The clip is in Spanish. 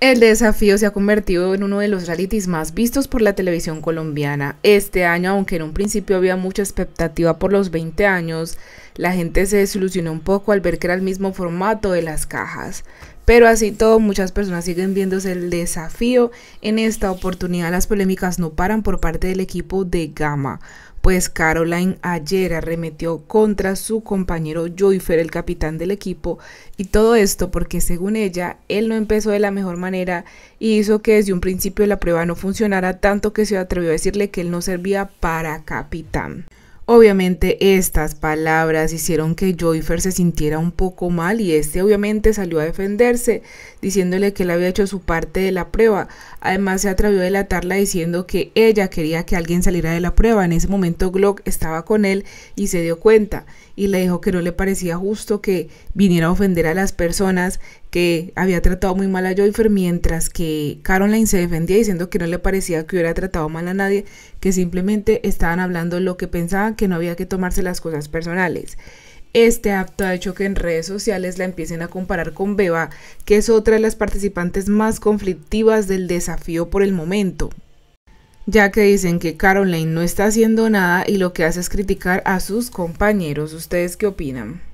El desafío se ha convertido en uno de los realities más vistos por la televisión colombiana. Este año, aunque en un principio había mucha expectativa por los 20 años, la gente se desilusionó un poco al ver que era el mismo formato de las cajas. Pero así todo, muchas personas siguen viéndose el desafío. En esta oportunidad las polémicas no paran por parte del equipo de Gama pues Caroline ayer arremetió contra su compañero Joyfer, el capitán del equipo, y todo esto porque según ella, él no empezó de la mejor manera y hizo que desde un principio la prueba no funcionara, tanto que se atrevió a decirle que él no servía para capitán. Obviamente estas palabras hicieron que Joyfer se sintiera un poco mal y este obviamente salió a defenderse diciéndole que él había hecho su parte de la prueba. Además se atrevió a delatarla diciendo que ella quería que alguien saliera de la prueba. En ese momento Glock estaba con él y se dio cuenta y le dijo que no le parecía justo que viniera a ofender a las personas que había tratado muy mal a Joyfer, mientras que Caroline se defendía diciendo que no le parecía que hubiera tratado mal a nadie, que simplemente estaban hablando lo que pensaban que no había que tomarse las cosas personales. Este acto ha hecho que en redes sociales la empiecen a comparar con Beba, que es otra de las participantes más conflictivas del desafío por el momento, ya que dicen que Caroline no está haciendo nada y lo que hace es criticar a sus compañeros. ¿Ustedes qué opinan?